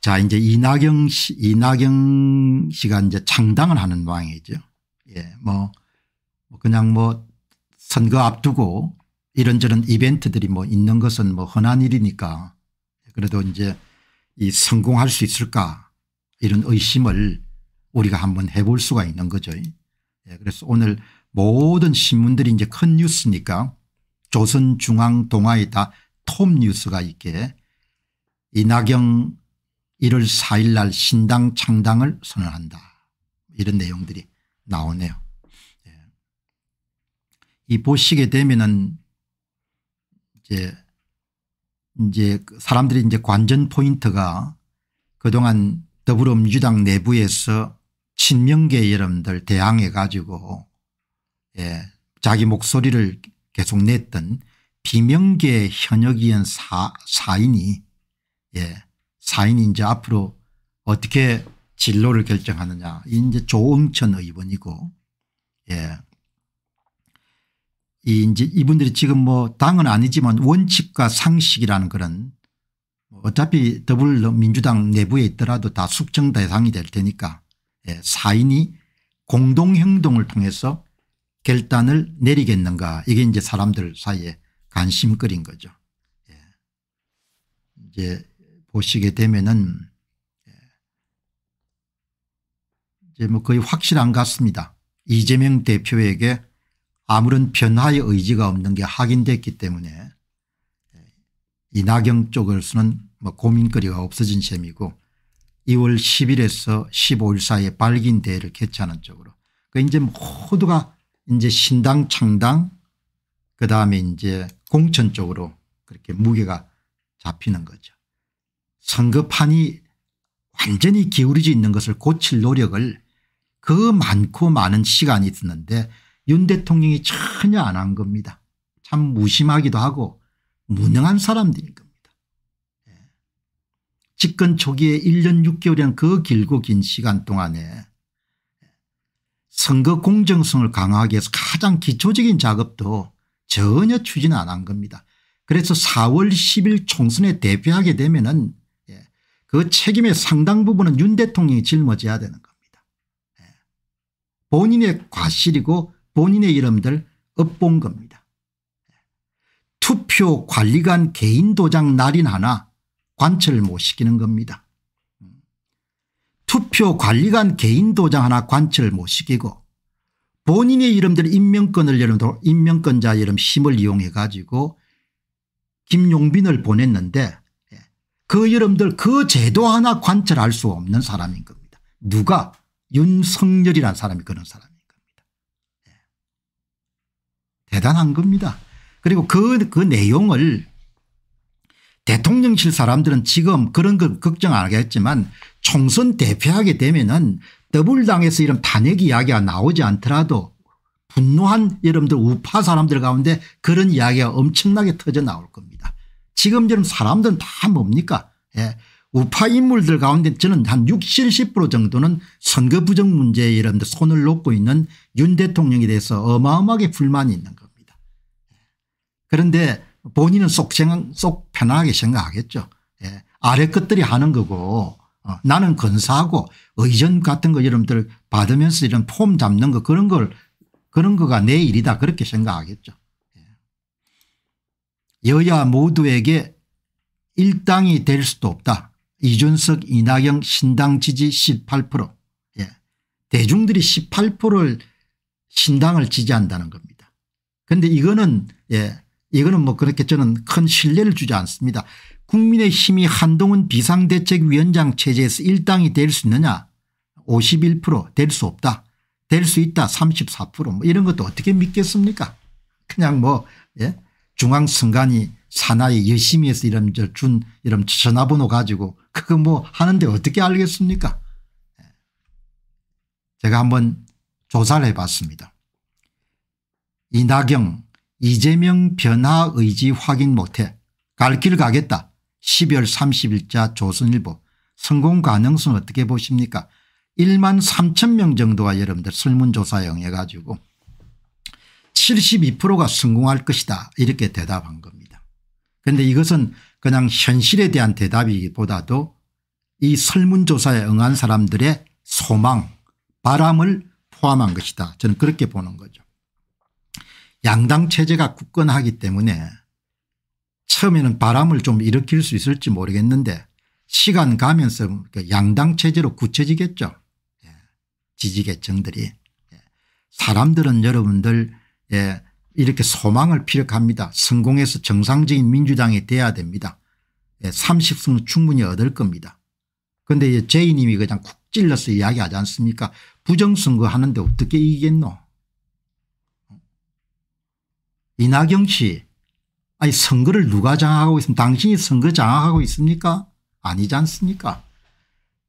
자, 이제 이낙영 씨, 이낙영 씨가 이제 창당을 하는 왕이죠 예, 뭐, 뭐, 그냥 뭐 선거 앞두고 이런저런 이벤트들이 뭐 있는 것은 뭐 흔한 일이니까 그래도 이제 이 성공할 수 있을까 이런 의심을 우리가 한번 해볼 수가 있는 거죠. 예, 그래서 오늘 모든 신문들이 이제 큰 뉴스니까 조선중앙동아에 다 톱뉴스가 있게 이낙영 1월 4일 날 신당 창당을 선언한다. 이런 내용들이 나오네요. 예. 이 보시게 되면은 이제 이제 그 사람들이 이제 관전 포인트가 그동안 더불어민주당 내부에서 친명계 여러분들 대항해 가지고 예, 자기 목소리를 계속 냈던 비명계 현역의원 사, 인이 예, 사인이 이제 앞으로 어떻게 진로를 결정하느냐 이제 조응천 의원이고 예. 이 이제 이분들이 지금 뭐 당은 아니지만 원칙과 상식이라는 그런 뭐 어차피 더불어민주당 내부에 있더라도 다 숙청 대상이 될 테니까 예. 사인이 공동행동을 통해서 결단을 내리겠는가 이게 이제 사람들 사이에 관심거리인 거죠. 예. 이제 보시게 되면은 예, 이제 뭐 거의 확실한 것 같습니다. 이재명 대표에게 아무런 변화의 의지가 없는 게 확인됐기 때문에 예, 이낙연 쪽으서는뭐 고민거리가 없어진 셈이고 2월 10일에서 15일 사이에 발긴 대회를 개최하는 쪽으로 그 이제 모두가 이제 신당 창당 그다음에 이제 공천 쪽으로 그렇게 무게가 잡히는 거죠. 선거판이 완전히 기울어져 있는 것을 고칠 노력을 그 많고 많은 시간이 드는데 윤 대통령이 전혀 안 한 겁니다. 참 무심하기도 하고 무능한 사람들인 겁니다. 예. 집권 초기에 1년 6개월이란 그 길고 긴 시간 동안에 선거 공정성을 강화하기 위해서 가장 기초적인 작업도 전혀 추진 안 한 겁니다. 그래서 4월 10일 총선에 대표하게 되면 은그 책임의 상당 부분은 윤 대통령이 짊어져야 되는 겁니다. 예. 본인의 과실이고 본인의 이름들 업본 겁니다. 예. 투표 관리관 개인 도장 날인 하나 관철 못 시키는 겁니다. 음. 투표 관리관 개인 도장 하나 관철 못 시키고 본인의 이름들 임명권을 여름 임명권자 이름 심을 이용해 가지고 김용빈을 보냈는데 그 여러분들 그 제도 하나 관철할 수 없는 사람인 겁니다. 누가 윤석열이란 사람이 그런 사람인 겁니다. 네. 대단한 겁니다. 그리고 그, 그 내용을 대통령실 사람들은 지금 그런 걸 걱정 안 하겠지만 총선 대표하게 되면은 더블당에서 이런 탄핵 이야기가 나오지 않더라도 분노한 여러분들 우파 사람들 가운데 그런 이야기가 엄청나게 터져 나올 겁니다. 지금처럼 사람들은 다 뭡니까 예. 우파 인물들 가운데 저는 한 60, 70% 정도는 선거 부정 문제에 이런 데 손을 놓고 있는 윤 대통령에 대해서 어마어마하게 불만이 있는 겁니다. 그런데 본인은 속, 생각, 속 편하게 생각하겠죠. 예. 아래 것들이 하는 거고 어, 나는 건사하고 의전 같은 거 여러분들 받으면서 이런 폼 잡는 거 그런 걸 그런 거가 내 일이다 그렇게 생각하겠죠. 여야 모두에게 일당이 될 수도 없다. 이준석 이낙영 신당 지지 18% 예. 대중들이 18%를 신당을 지지한다는 겁니다. 그런데 이거는 예. 이거는 뭐 그렇게 저는 큰 신뢰를 주지 않습니다. 국민의힘이 한동훈 비상대책위원장 체제에서 일당이 될 수 있느냐 51%될 수 없다. 될 수 있다 34%뭐 이런 것도 어떻게 믿겠습니까 그냥 뭐 예? 중앙선관위 산하에 열심히해서 이런 준 이런 전화번호 가지고 그거 뭐 하는데 어떻게 알겠습니까? 예. 제가 한번 조사를 해봤습니다. 이낙영 이재명 변화 의지 확인 못해 갈 길 가겠다 12월 30일자 조선일보 성공 가능성 어떻게 보십니까 1만 3천 명 정도가 여러분들 설문조사 영해가지고 72%가 성공할 것이다 이렇게 대답한 겁니다. 그런데 이것은 그냥 현실에 대한 대답이기보다도 이 설문조사에 응한 사람들의 소망 바람을 포함한 것이다 저는 그렇게 보는 거죠. 양당 체제가 굳건하기 때문에 처음에는 바람을 좀 일으킬 수 있을지 모르겠는데 시간 가면서 그러니까 양당 체제로 굳혀지겠죠. 예. 지지계층들이. 예. 사람들은 여러분들 예, 이렇게 소망을 피력합니다. 성공해서 정상적인 민주당이 돼야 됩니다. 예, 30승은 충분히 얻을 겁니다. 그런데 제이님이 그냥 쿡 찔러서 이야기하지 않습니까 부정선거 하는데 어떻게 이기겠노 이낙영 씨 아니 선거를 누가 장악하고 있습니까 당신이 선거 장악하고 있습니까 아니지 않습니까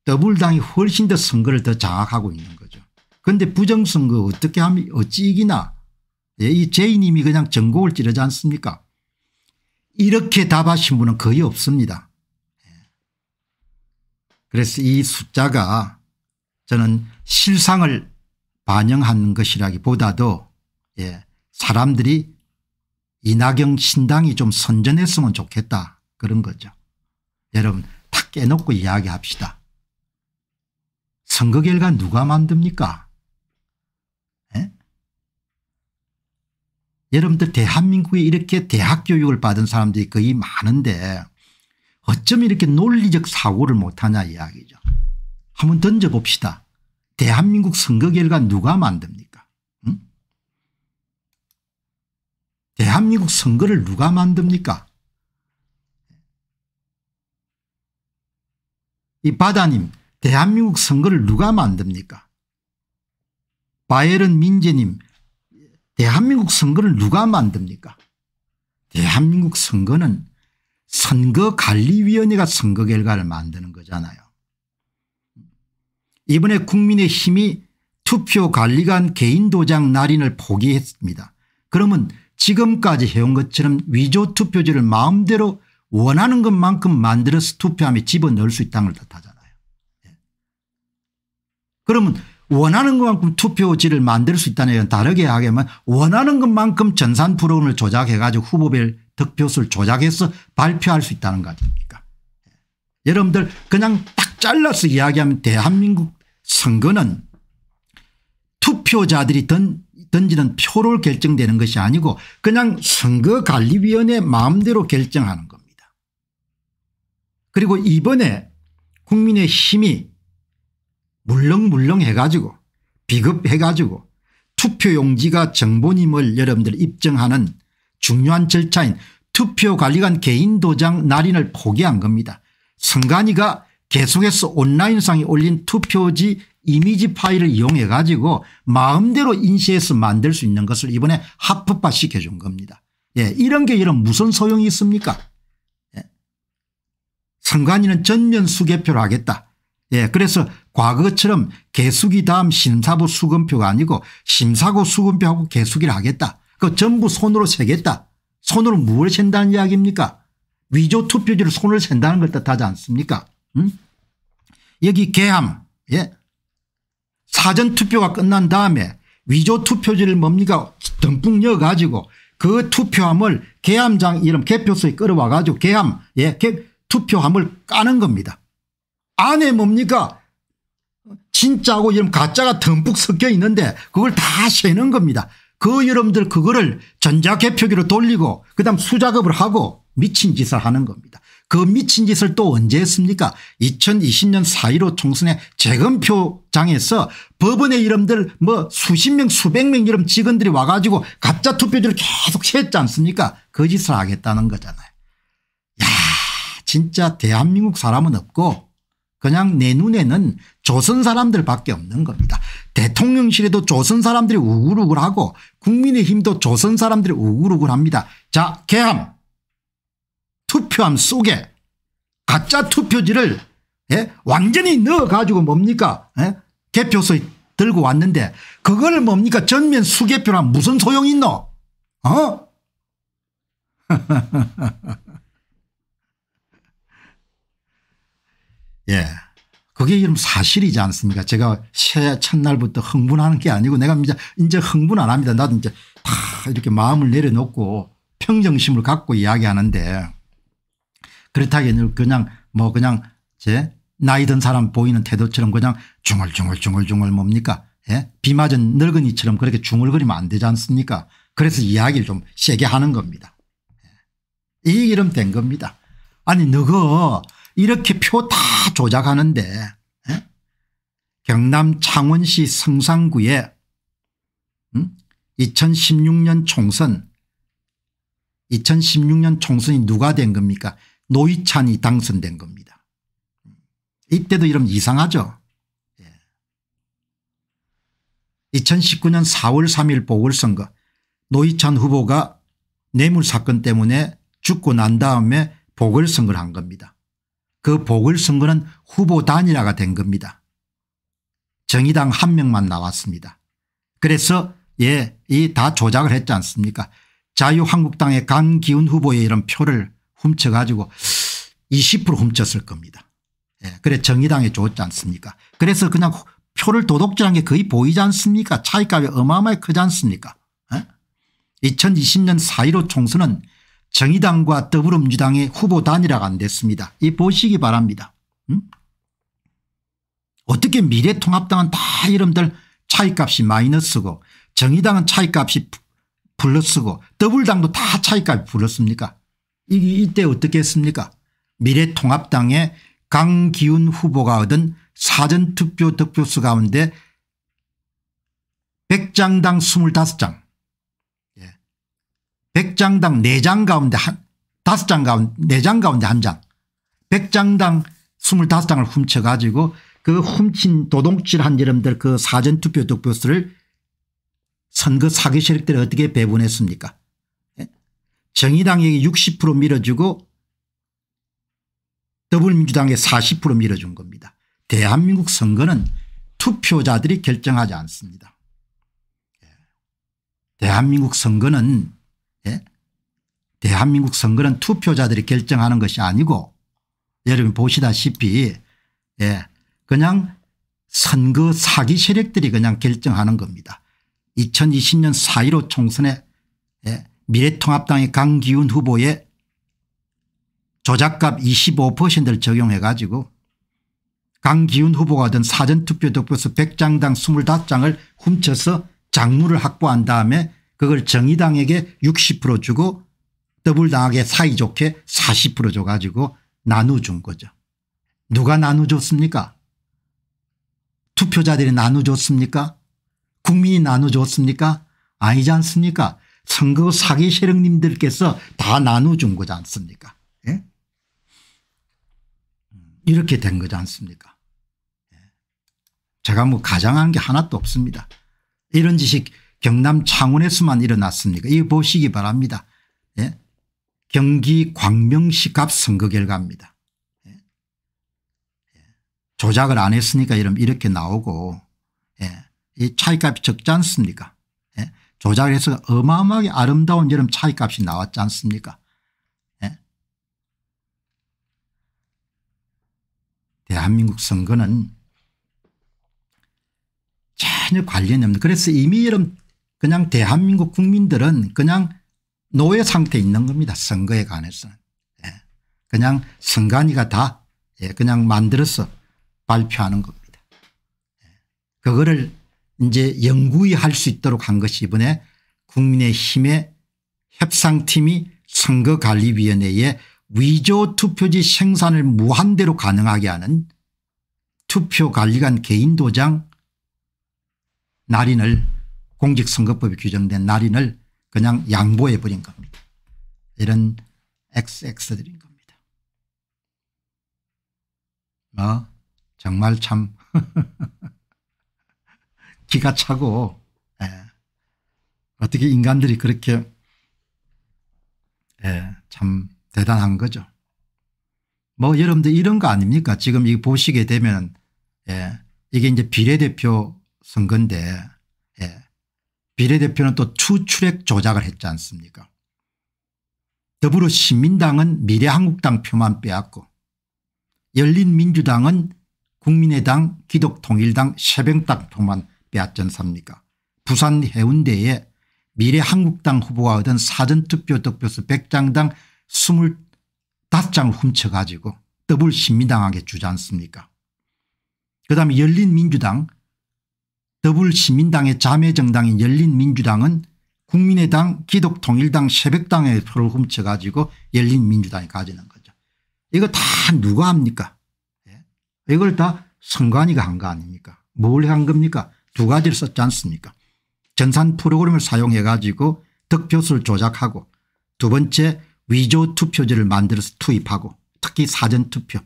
더블당이 훨씬 더 선거를 더 장악하고 있는 거죠. 그런데 부정선거 어떻게 하면 어찌 이기나 예, 이 제이님이 그냥 전곡을 찌르지 않습니까 이렇게 답하신 분은 거의 없습니다. 예. 그래서 이 숫자가 저는 실상을 반영하는 것이라기보다도 예, 사람들이 이낙연 신당이 좀 선전했으면 좋겠다 그런 거죠. 여러분 다 깨놓고 이야기합시다. 선거 결과 누가 만듭니까 여러분들 대한민국에 이렇게 대학 교육을 받은 사람들이 거의 많은데 어쩜 이렇게 논리적 사고를 못하냐 이야기죠. 한번 던져봅시다. 대한민국 선거 결과 누가 만듭니까? 응? 대한민국 선거를 누가 만듭니까? 이 바다님 대한민국 선거를 누가 만듭니까? 바이런 민재님 대한민국 선거를 누가 만듭니까 대한민국 선거는 선거관리위원회가 선거 결과를 만드는 거잖아요. 이번에 국민의힘이 투표관리관 개인도장 날인을 포기했습니다. 그러면 지금까지 해온 것처럼 위조투표지를 마음대로 원하는 것만큼 만들어서 투표함에 집어넣을 수 있다는 걸 뜻하잖아요. 예. 그러면 원하는 것만큼 투표지를 만들 수 있다는 얘기는 다르게 하면 원하는 것만큼 전산 프로그램을 조작해 가지고 후보별 득표수를 조작해서 발표할 수 있다는 거 아닙니까 예. 여러분들 그냥 딱 잘라서 이야기하면 대한민국 선거는 투표자들이 던, 던지는 표로 결정되는 것이 아니고 그냥 선거관리위원회 마음대로 결정하는 겁니다. 그리고 이번에 국민의 힘이 물렁물렁 해가지고 비급해가지고 투표용지가 정보님을 여러분들 입증하는 중요한 절차인 투표관리관 개인도장 날인을 포기한 겁니다. 선관위가 계속해서 온라인상에 올린 투표지 이미지 파일을 이용해 가지고 마음대로 인쇄해서 만들 수 있는 것을 이번에 합법화 시켜준 겁니다. 예, 이런 게 이런 무슨 소용이 있습니까 예. 선관위는 전면 수개표를 하겠다. 예, 그래서 과거처럼 개수기 다음 심사부 수검표가 아니고 심사고 수검표하고 개수기를 하겠다. 그 전부 손으로 세겠다. 손으로 무엇을 센다는 이야기입니까? 위조 투표지를 손을 센다는 걸 뜻하지 않습니까? 음? 여기 개함, 예. 사전 투표가 끝난 다음에 위조 투표지를 뭡니까 듬뿍 넣어가지고 그 투표함을 개함장 이름 개표소에 끌어와 가지고 개함, 예, 개, 투표함을 까는 겁니다. 안에 뭡니까 진짜고 이런 가짜가 듬뿍 섞여 있는데 그걸 다 세는 겁니다. 그 여러분들 그거를 전자개표기로 돌리고 그다음 수작업을 하고 미친 짓을 하는 겁니다. 그 미친 짓을 또 언제 했습니까 2020년 4.15 총선에 재검표장에서 법원에 이름들 뭐 수십 명 수백 명 이름 직원들이 와가지고 가짜 투표지를 계속 세지 않습니까 그 짓을 하겠다는 거잖아요. 야 진짜 대한민국 사람은 없고 그냥 내 눈에는 조선 사람들밖에 없는 겁니다. 대통령실에도 조선 사람들이 우글우글하고 국민의힘도 조선 사람들이 우글우글합니다. 자 개함 투표함 속에 가짜 투표지를 예? 완전히 넣어가지고 뭡니까 예? 개표소 들고 왔는데 그걸 뭡니까 전면 수개표란 무슨 소용이 있노 어? 예. 그게 이름 사실이지 않습니까? 제가 새해 첫날부터 흥분하는 게 아니고 내가 이제 이제 흥분 안 합니다. 나도 이제 다 이렇게 마음을 내려놓고 평정심을 갖고 이야기하는데 그렇다기에는 그냥 뭐 그냥 제 나이 든 사람 보이는 태도처럼 그냥 중얼중얼중얼중얼 뭡니까? 예? 비 맞은 늙은이처럼 그렇게 중얼거리면 안 되지 않습니까? 그래서 이야기를 좀 세게 하는 겁니다. 예. 이 이름 된 겁니다. 아니 너거 이렇게 표다 조작하는데 에? 예? 경남 창원시 성산구에 음? 2016년 총선 2016년 총선이 누가 된 겁니까 노희찬이 당선된 겁니다. 이때도 이러면 이상하죠. 2019년 4월 3일 보궐선거 노희찬 후보가 뇌물 사건 때문에 죽고 난 다음에 보궐선거를 한 겁니다. 그 보궐선거는 후보 단일화가 된 겁니다. 정의당 한 명만 나왔습니다. 그래서 예, 이 다 조작을 했지 않습니까 자유한국당의 강기훈 후보의 이런 표를 훔쳐가지고 20% 훔쳤을 겁니다. 예, 그래 정의당에 줬지 않습니까 그래서 그냥 표를 도둑질한 게 거의 보이지 않습니까 차이값이 어마어마하게 크지 않습니까 예? 2020년 4.15 총선은 정의당과 더불어민주당의 후보 단일화가 안 됐습니다. 이 보시기 바랍니다. 음? 어떻게 미래통합당은 다 이름들 차이값이 마이너스고 정의당은 차이값이 플러스고 더블당도 다 차이값이 불렀습니까 이때 어떻게 했습니까 미래통합당의 강기훈 후보가 얻은 사전투표 득표수 가운데 100장당 25장 100장당 4장 가운데 한 5장 가운데 4장 가운데 한 장. 100장당 25장을 훔쳐 가지고 그 훔친 도둑질한 여러분들 그 사전투표 득표수를 선거 사기 세력들이 어떻게 배분했습니까 예? 정의당에게 60% 밀어주고 더불어민주당에 40% 밀어준 겁니다. 대한민국 선거는 투표자들이 결정하지 않습니다. 예. 대한민국 선거는 대한민국 선거는 투표자들이 결정하는 것이 아니고 여러분 보시다시피 예 그냥 선거 사기 세력들이 그냥 결정하는 겁니다. 2020년 4.15 총선에 예 미래통합당의 강기훈 후보에 조작값 25%를 적용해 가지고 강기훈 후보가 든 사전투표 득표수 100장당 25장을 훔쳐서 장물을 확보한 다음에 그걸 정의당에게 60% 주고 더블당하게 사이좋게 40% 줘가지고 나눠준 거죠. 누가 나눠줬습니까? 투표자들이 나눠줬습니까? 국민이 나눠줬습니까? 아니지 않습니까? 선거 사기 세력님들께서 다 나눠준 거지 않습니까? 예? 이렇게 된 거지 않습니까? 예. 제가 뭐 가장한 게 하나도 없습니다. 이런 지식 경남 창원에서만 일어났습니까? 이거 보시기 바랍니다. 경기 광명시갑 선거 결과입니다. 예. 예. 조작을 안 했으니까 이름 이렇게 나오고 예. 이 차이값이 적지 않습니까 조작을 해서 어마어마하게 아름다운 여름 차이값이 나왔지 않습니까 대한민국 선거는 전혀 관련이 없는 그래서 이미 여름 그냥 대한민국 국민들은 그냥 노예 상태에 있는 겁니다. 선거에 관해서는. 예. 그냥 선관위가 다 예. 그냥 만들어서 발표하는 겁니다. 예. 그거를 이제 연구히할 수 있도록 한 것이 이번에 국민의힘의 협상팀이 선거관리위원회에 위조 투표지 생산을 무한대로 가능하게 하는 투표관리관 개인도장 날인을 공직선거법에 규정된 날인을 그냥 양보해 버린 겁니다. 이런 XX들인 겁니다. 뭐 정말 참 기가 차고 에. 예. 어떻게 인간들이 그렇게 에. 예, 참 대단한 거죠. 뭐 여러분들 이런 거 아닙니까 지금 이 보시게 되면 예, 이게 이제 비례대표 선거인데 예, 비례대표는 또 추출액 조작을 했지 않습니까 더불어 시민당은 미래한국당 표만 빼앗고 열린민주당은 국민의당 기독통일당 새벽당 표만 빼앗지 않습니까 부산 해운대에 미래한국당 후보가 얻은 사전투표 득표수 100장당 25장을 훔쳐가지고 더불 신민당하게 주지 않습니까 그 다음에 열린민주당 더불시민당의 자매정당인 열린민주당은 국민의당 기독통일당 새벽당의 표를 훔쳐가지고 열린민주당이 가지는 거죠. 이거 다 누가 합니까 예? 이걸 다 선관위가 한 거 아닙니까 뭘 한 겁니까 두 가지를 썼지 않습니까 전산 프로그램을 사용해 가지고 득표수를 조작하고 두 번째 위조 투표지를 만들어서 투입하고 특히 사전투표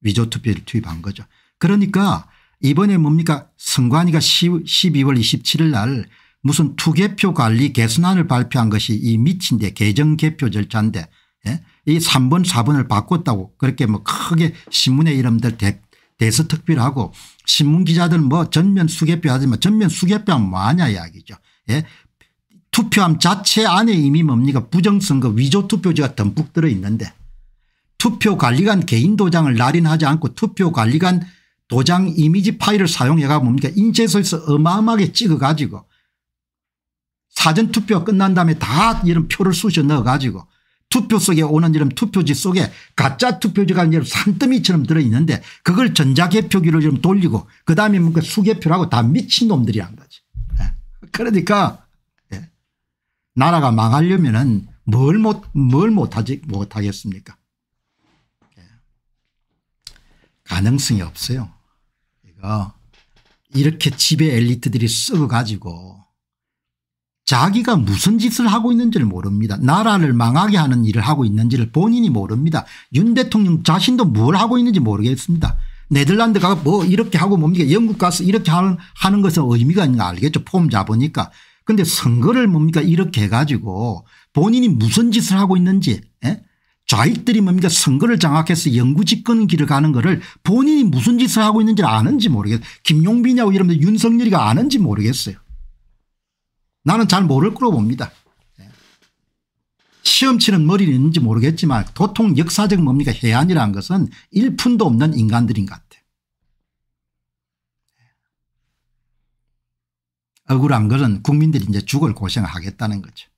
위조 투표를 투입한 거죠. 그러니까 이번에 뭡니까 선관위가 12월 27일 날 무슨 투개표 관리 개선안을 발표한 것이 이 미친데 개정 개표 절차인데 예? 이 3번 4번을 바꿨다고 그렇게 뭐 크게 신문의 이름들 대, 대서특별하고 신문기자들 뭐 전면 수개표 하지만 전면 수개표하면 뭐하냐 이야기죠. 예? 투표함 자체 안에 이미 뭡니까 부정선거 위조투표지가 듬뿍 들어있는데 투표관리관 개인 도장을 날인하지 않고 투표관리관 도장 이미지 파일을 사용해가 뭡니까 인쇄소에서 어마어마하게 찍어가지고 사전투표 끝난 다음에 다 이런 표를 쑤셔 넣어가지고 투표 속에 오는 이런 투표지 속에 가짜 투표지가 이런 산더미처럼 들어있는데 그걸 전자개표기로 좀 돌리고 그다음에 뭔가 수개표라고 다 미친놈들이 한 거지. 예. 그러니까 예. 나라가 망하려면뭘 못, 뭘 못하지, 못하겠습니까? 예. 가능성이 없어요. 정 어, 이렇게 집에 엘리트들이 썩어가지고 자기가 무슨 짓을 하고 있는지를 모릅니다. 나라를 망하게 하는 일을 하고 있는지를 본인이 모릅니다. 윤 대통령 자신도 뭘 하고 있는지 모르겠습니다. 네덜란드 가뭐 이렇게 하고 뭡니까 영국 가서 이렇게 하는, 하는 것은 의미가 있는 거 알겠죠. 폼 잡으니까. 근데 선거를 뭡니까 이렇게 해가지고 본인이 무슨 짓을 하고 있는지 좌익들이 뭡니까 선거를 장악해서 영구집권 길을 가는 거를 본인이 무슨 짓을 하고 있는지 아는지 모르겠어요. 김용빈이하고 이러면 윤석열이가 아는지 모르겠어요. 나는 잘 모를 거로 봅니다. 예. 시험치는 머리는 있는지 모르겠지만 도통 역사적 뭡니까 해안이라는 것은 일푼도 없는 인간들인 것 같아요. 예. 억울한 것은 국민들이 이제 죽을 고생하겠다는 거죠.